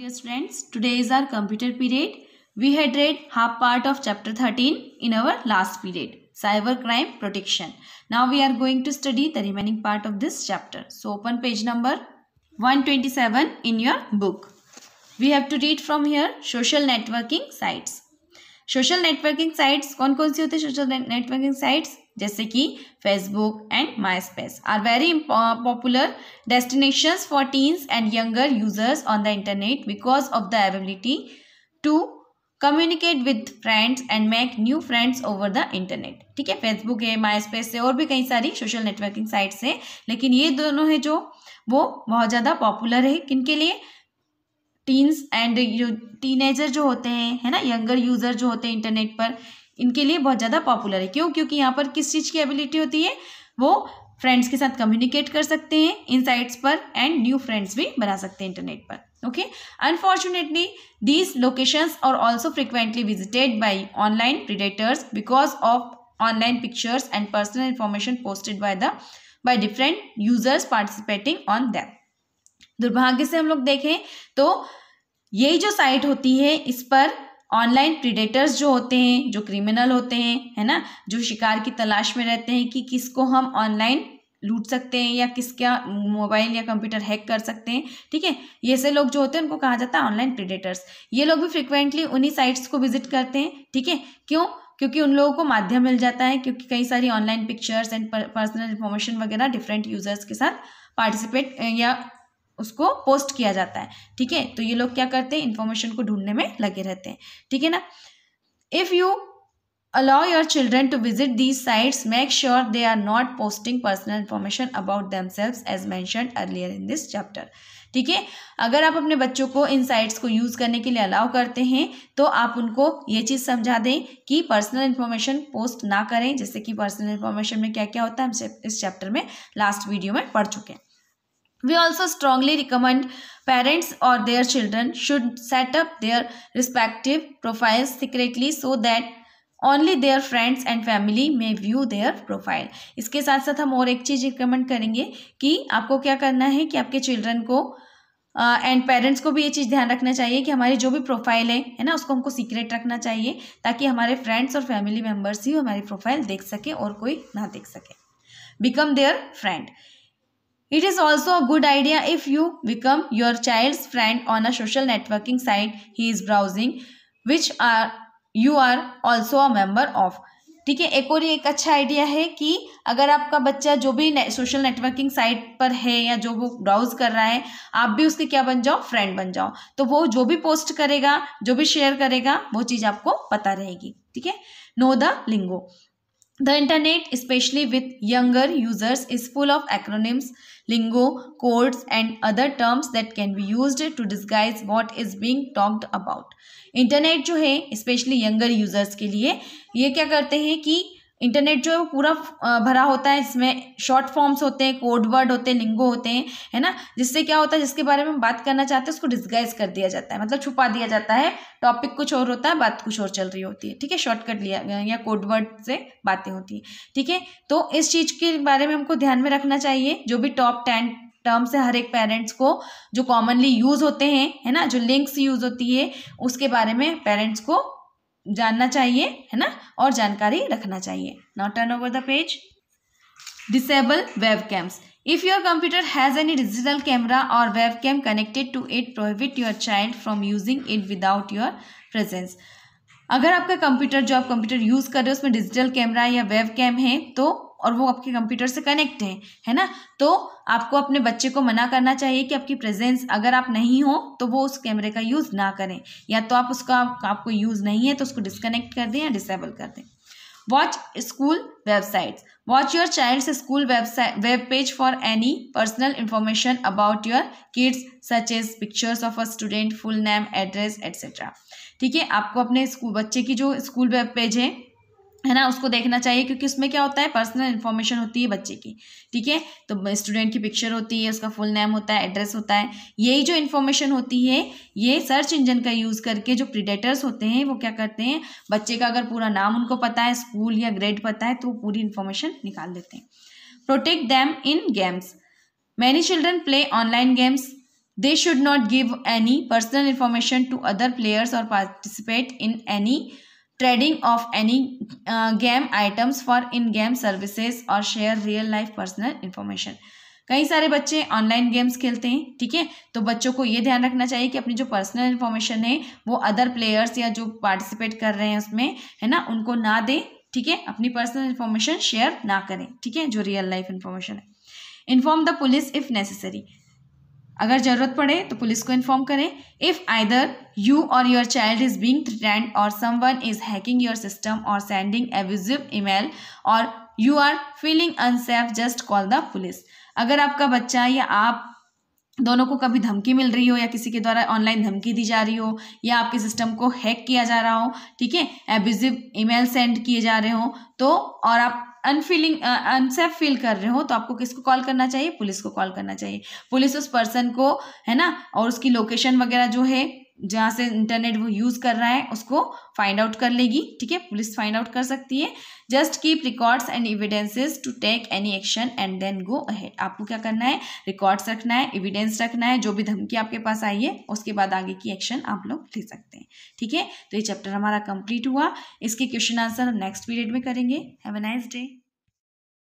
dear students, today is our computer period. We had read half part of chapter 13 in our last period, Cyber crime protection. Now we are going to study the remaining part of this chapter. So open page number 127 in your book. We have to read from here social networking sites. Social networking sites. कौन जैसे कि Facebook and MySpace are very popular destination for teens and younger users on the internet because of the ability to communicate with friends and make new friends over the internet ठीक है Facebook है माई space है और भी कई सारी social networking sites हैं लेकिन ये दोनों है जो वो बहुत ज़्यादा पॉपुलर है किन के लिए टीन्स एंड टीनेजर जो होते हैं है ना यंगर यूज़र जो होते हैं इंटरनेट पर इनके लिए बहुत ज़्यादा पॉपुलर है क्यों क्योंकि यहाँ पर किस चीज़ की एबिलिटी होती है वो फ्रेंड्स के साथ कम्युनिकेट कर सकते हैं इन साइट्स पर एंड न्यू फ्रेंड्स भी बना सकते हैं इंटरनेट पर okay unfortunately these locations are also frequently visited by online predators because of online pictures and personal information posted by the by different users participating on them दुर्भाग्य से हम लोग देखें तो यही जो साइट होती है इस पर ऑनलाइन प्रीडेटर्स जो होते हैं जो क्रिमिनल होते हैं है ना जो शिकार की तलाश में रहते हैं कि किसको हम ऑनलाइन लूट सकते हैं या किसका मोबाइल या कंप्यूटर हैक कर सकते हैं ठीक है ये से लोग जो होते हैं उनको कहा जाता है ऑनलाइन प्रीडेटर्स ये लोग भी फ्रिक्वेंटली उन्हीं साइट्स को विजिट करते हैं ठीक है क्यों क्योंकि उन लोगों को माध्यम मिल जाता है क्योंकि कई सारी online pictures and personal information वगैरह डिफरेंट यूजर्स के साथ पार्टिसिपेट या उसको पोस्ट किया जाता है ठीक है तो ये लोग क्या करते हैं इन्फॉर्मेशन को ढूंढने में लगे रहते हैं ठीक है ना if you your children to visit these these make sure they are not posting personal information about themselves as mentioned earlier in this chapter ठीक है अगर आप अपने बच्चों को इन साइट्स को यूज़ करने के लिए अलाउ करते हैं तो आप उनको ये चीज़ समझा दें कि पर्सनल इन्फॉर्मेशन पोस्ट ना करें जैसे कि पर्सनल इन्फॉर्मेशन में क्या क्या होता है हम इस चैप्टर में लास्ट वीडियो में पढ़ चुके हैं We also strongly recommend parents or their children should set up their respective profiles secretly so that only their friends and family में व्यू देयर प्रोफाइल इसके साथ साथ हम और एक चीज़ रिकमेंड करेंगे कि आपको क्या करना है कि आपके चिल्ड्रन को एंड uh, पेरेंट्स को भी ये चीज़ ध्यान रखना चाहिए कि हमारी जो भी प्रोफाइल है है ना उसको हमको सीक्रेट रखना चाहिए ताकि हमारे फ्रेंड्स और फैमिली मेम्बर्स ही हमारी प्रोफाइल देख सके और कोई ना देख सके become their friend It is also a good idea if you become your child's friend on a social networking site he is browsing, which are you are also a member of. ठीक है एक और एक अच्छा idea है कि अगर आपका बच्चा जो भी ने, सोशल नेटवर्किंग साइट पर है या जो वो ब्राउज कर रहा है आप भी उसके क्या बन जाओ फ्रेंड बन जाओ तो वो जो भी पोस्ट करेगा जो भी शेयर करेगा वो चीज़ आपको पता रहेगी ठीक है know the lingo The internet, especially with younger users, is full of acronyms, lingo, codes, and other terms that can be used to disguise what is being talked about. Internet जो है specially younger users के लिए ये क्या करते हैं कि internet जो है वो पूरा भरा होता है इसमें शॉर्ट फॉर्म्स होते हैं कोड वर्ड होते हैं लिंगो होते हैं है ना जिससे क्या होता है जिसके बारे में हम बात करना चाहते हैं उसको डिस्गाइज कर दिया जाता है मतलब छुपा दिया जाता है टॉपिक कुछ और होता है बात कुछ और चल रही होती है ठीक है शॉर्टकट लिया गया या कोड वर्ड से बातें होती है ठीक है तो इस चीज़ के बारे में हमको ध्यान में रखना चाहिए जो भी टॉप टेन टर्म्स है हर एक पेरेंट्स को जो कॉमनली यूज़ होते हैं है ना जो लिंक्स यूज़ होती है उसके बारे में पेरेंट्स को जानना चाहिए है ना और जानकारी रखना चाहिए not turn over the page disable web cams if your computer has any digital camera और web cam connected to it prohibit your child from using it without your presence अगर आपका कंप्यूटर जो आप कंप्यूटर यूज़ कर रहे हो उसमें digital camera या वेब कैम है तो और वो आपके कंप्यूटर से कनेक्ट है है ना तो आपको अपने बच्चे को मना करना चाहिए कि आपकी प्रेजेंस अगर आप नहीं हो तो वो उस कैमरे का यूज़ ना करें या तो आप उसका आप, आपको यूज़ नहीं है तो उसको डिसकनेक्ट कर दें या डिसेबल कर दें watch school websites watch your child's school website web page for any personal information about your kids such as pictures of a student full name address etcetera ठीक है आपको अपने स्कूल बच्चे की जो स्कूल वेब पेज है है ना उसको देखना चाहिए क्योंकि उसमें क्या होता है पर्सनल इन्फॉर्मेशन होती है बच्चे की ठीक है तो स्टूडेंट की पिक्चर होती है उसका फुल नेम होता है एड्रेस होता है यही जो इन्फॉर्मेशन होती है ये सर्च इंजन का यूज़ करके जो प्रिडेटर्स होते हैं वो क्या करते हैं बच्चे का अगर पूरा नाम उनको पता है स्कूल या ग्रेड पता है तो वो पूरी इन्फॉर्मेशन निकाल देते हैं protect them in games many children play online games they should not give any personal information to other players or participate in any trading of any game items for in game services or share real life personal information कई सारे बच्चे online games खेलते हैं ठीक है तो बच्चों को ये ध्यान रखना चाहिए कि अपनी जो पर्सनल इन्फॉर्मेशन है वो अदर प्लेयर्स या जो पार्टिसिपेट कर रहे हैं उसमें है ना उनको ना दें ठीक है अपनी पर्सनल इन्फॉर्मेशन शेयर ना करें ठीक है जो रियल लाइफ इन्फॉर्मेशन है inform the police if necessary अगर ज़रूरत पड़े तो पुलिस को इन्फॉर्म करें if either you or your child is being threatened or someone is hacking your system or sending abusive email or you are feeling unsafe just call the police अगर आपका बच्चा या आप दोनों को कभी धमकी मिल रही हो या किसी के द्वारा ऑनलाइन धमकी दी जा रही हो या आपके सिस्टम को हैक किया जा रहा हो ठीक है एब्यूजिव ईमेल सेंड किए जा रहे हो तो और आप अनफीलिंग अनसेफ फील कर रहे हो तो आपको किसको कॉल करना चाहिए पुलिस को कॉल करना चाहिए पुलिस उस पर्सन को है ना और उसकी लोकेशन वगैरह जो है जहाँ से इंटरनेट वो यूज़ कर रहा है उसको फाइंड आउट कर लेगी ठीक है पुलिस फाइंड आउट कर सकती है just keep records and evidences to take any action and then go ahead आपको क्या करना है रिकॉर्ड्स रखना है एविडेंस रखना है जो भी धमकी आपके पास आई है उसके बाद आगे की एक्शन आप लोग ले सकते हैं ठीक है तो ये चैप्टर हमारा कंप्लीट हुआ इसके क्वेश्चन आंसर हम नेक्स्ट पीरियड में करेंगे हैव अ नाइस डे